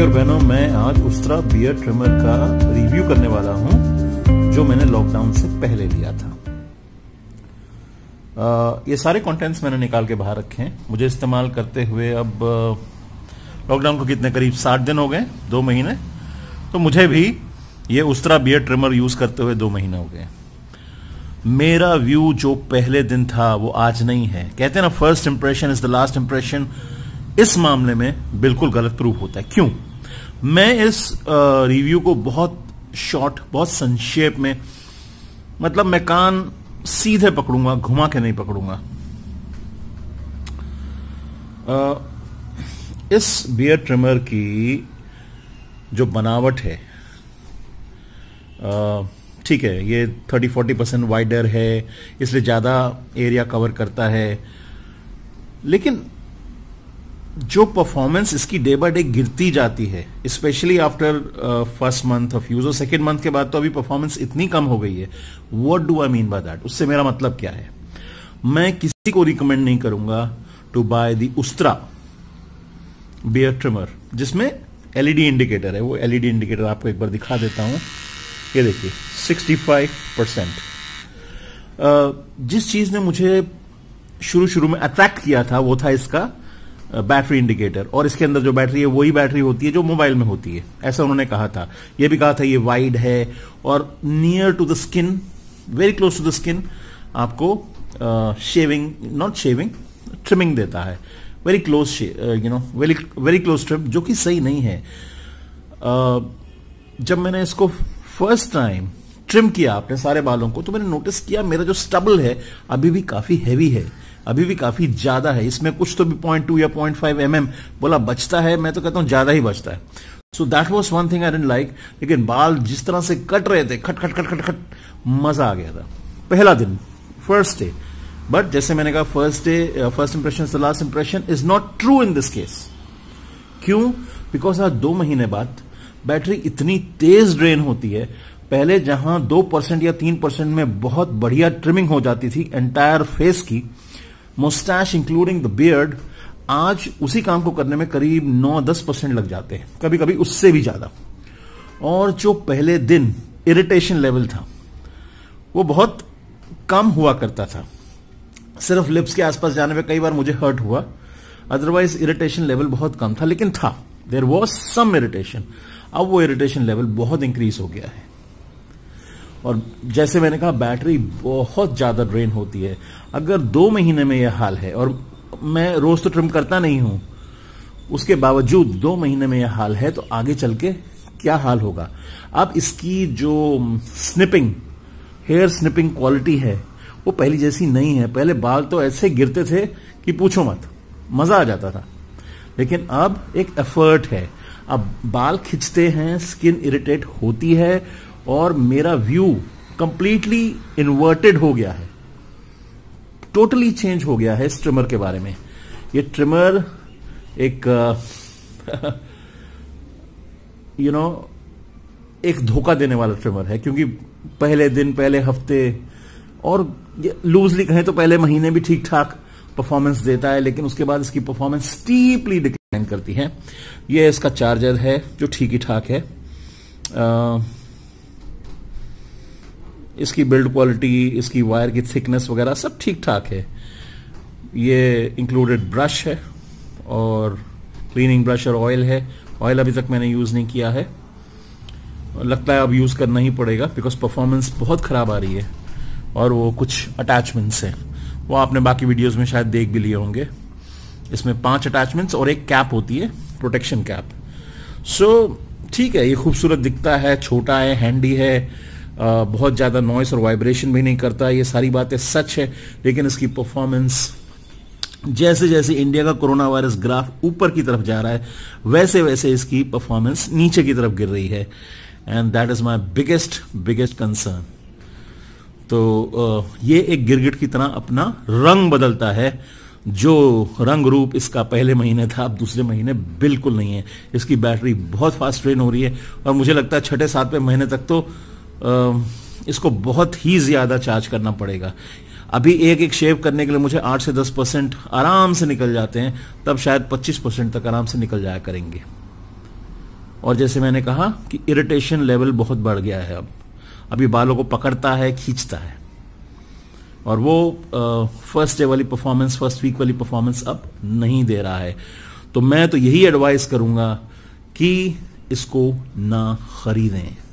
भाई और बहनों मैं आज उस्तरा बियर ट्रिमर का रिव्यू करने वाला हूं जो मैंने लॉकडाउन से पहले लिया था आ, ये सारे कंटेंट्स मैंने निकाल के बाहर रखे हैं मुझे इस्तेमाल करते हुए अब लॉकडाउन को कितने करीब साठ दिन हो गए दो महीने तो मुझे भी ये उस्तरा बियर ट्रिमर यूज़ करते हुए दो महीने हो गए मेरा व्यू जो पहले दिन था वो आज नहीं है कहते हैं ना first impression is the last impression इस मामले में बिल्कुल गलत प्रूफ होता है क्यों मैं इस रिव्यू को बहुत शॉर्ट बहुत संक्षेप में मतलब मैं कान सीधे पकड़ूंगा घुमा के नहीं पकड़ूंगा इस बियर ट्रिमर की जो बनावट है ठीक है ये 30-40 परसेंट वाइडर है इसलिए ज़्यादा एरिया कवर करता है लेकिन जो परफॉर्मेंस इसकी डे बाय डे गिरती जाती है specially after first month of use और सेकेंड मंथ के बाद तो अभी परफॉर्मेंस इतनी कम हो गई है what do I mean by that उससे मेरा मतलब क्या है मैं किसी को रिकमेंड नहीं करूंगा to buy the Ustraa beard trimmer जिसमें एलईडी इंडिकेटर है वो एलईडी इंडिकेटर आपको एक बार दिखा देता हूं ये देखिए 65 परसेंट uh, जिस चीज ने मुझे शुरू शुरू में अट्रैक्ट किया था वो था इसका बैटरी इंडिकेटर और इसके अंदर जो बैटरी है वही बैटरी होती है जो मोबाइल में होती है ऐसा उन्होंने कहा था ये भी कहा था ये वाइड है और near to the skin very close to the skin आपको शेविंग नॉट शेविंग ट्रिमिंग देता है very close you know very very close trim जो कि सही नहीं है uh, जब मैंने इसको फर्स्ट टाइम ट्रिम किया अपने सारे बालों को तो मैंने नोटिस किया मेरा जो स्टबल है अभी भी काफी हैवी है अभी भी काफी ज्यादा है इसमें कुछ तो भी पॉइंट या पॉइंट फाइव mm, बोला बचता है मैं तो कहता हूं ज्यादा ही बचता है so that was one thing I didn't like लेकिन बाल जिस तरह से कट रहे थे खट खट खट खट खट मजा आ गया था पहला दिन फर्स्ट डे बट जैसे मैंने कहा first day first impression the last impression is not true in this case क्यों बिकॉज आज दो महीने बाद बैटरी इतनी तेज ड्रेन होती है पहले जहां दो परसेंट या तीन परसेंट में बहुत बढ़िया ट्रिमिंग हो जाती थी एंटायर फेस की मोस्टैश इंक्लूडिंग द बियर्ड आज उसी काम को करने में करीब 9-10 परसेंट लग जाते हैं कभी कभी उससे भी ज्यादा और जो पहले दिन इरिटेशन लेवल था वो बहुत कम हुआ करता था सिर्फ लिप्स के आसपास जाने में कई बार मुझे हर्ट हुआ अदरवाइज इरिटेशन लेवल बहुत कम था लेकिन था देर वॉज सम इरिटेशन अब वो इरिटेशन लेवल बहुत इंक्रीज हो गया है और जैसे मैंने कहा बैटरी बहुत ज़्यादा ड्रेन होती है अगर दो महीने में यह हाल है और मैं रोज़ तो ट्रिम करता नहीं हूँ उसके बावजूद दो महीने में यह हाल है तो आगे चल के क्या हाल होगा अब इसकी जो स्निपिंग हेयर स्निपिंग क्वालिटी है वो पहली जैसी नहीं है पहले बाल तो ऐसे गिरते थे कि पूछो मत मज़ा आ जाता था लेकिन अब एक एफर्ट है अब बाल खिंचते हैं स्किन इरिटेट होती है और मेरा व्यू कंप्लीटली इन्वर्टेड हो गया है टोटली चेंज हो गया है इस ट्रिमर के बारे में ये ट्रिमर एक यू नो एक धोखा देने वाला ट्रिमर है क्योंकि पहले दिन पहले हफ्ते और लूजली कहें तो पहले महीने भी ठीक ठाक परफॉर्मेंस देता है लेकिन उसके बाद इसकी परफॉर्मेंस स्टीपली डिक्लाइन करती है यह इसका चार्जर है जो ठीक ही ठाक है आ, इसकी बिल्ड क्वालिटी इसकी वायर की थिकनेस वगैरह सब ठीक ठाक है ये इंक्लूडेड ब्रश है और क्लीनिंग ब्रश और ऑयल है ऑयल अभी तक मैंने यूज़ नहीं किया है लगता है अब यूज़ करना ही पड़ेगा बिकॉज परफॉर्मेंस बहुत ख़राब आ रही है और वो कुछ अटैचमेंट्स हैं वो आपने बाकी वीडियोस में शायद देख भी लिए होंगे इसमें पांच अटैचमेंट्स और एक कैप होती है प्रोटेक्शन कैप सो so, ठीक है ये खूबसूरत दिखता है छोटा है हैंडी है बहुत ज़्यादा नॉइस और वाइब्रेशन भी नहीं करता ये सारी बातें सच है लेकिन इसकी परफॉर्मेंस जैसे जैसे इंडिया का कोरोना वायरस ग्राफ ऊपर की तरफ जा रहा है वैसे वैसे इसकी परफॉर्मेंस नीचे की तरफ गिर रही है and that is my biggest biggest concern तो ये एक गिरगिट की तरह अपना रंग बदलता है जो रंग रूप इसका पहले महीने था अब दूसरे महीने बिल्कुल नहीं है इसकी बैटरी बहुत फास्ट ट्रेन हो रही है और मुझे लगता है छठे सातवें महीने तक तो इसको बहुत ही ज़्यादा चार्ज करना पड़ेगा अभी एक एक शेव करने के लिए मुझे आठ से दस परसेंट आराम से निकल जाते हैं तब शायद पच्चीस परसेंट तक आराम से निकल जाया करेंगे और जैसे मैंने कहा कि इरिटेशन लेवल बहुत बढ़ गया है अब अभी बालों को पकड़ता है खींचता है और वो फर्स्ट डे वाली परफॉर्मेंस फर्स्ट वीक वाली परफॉर्मेंस अब नहीं दे रहा है तो मैं तो यही एडवाइस करूंगा कि इसको ना खरीदें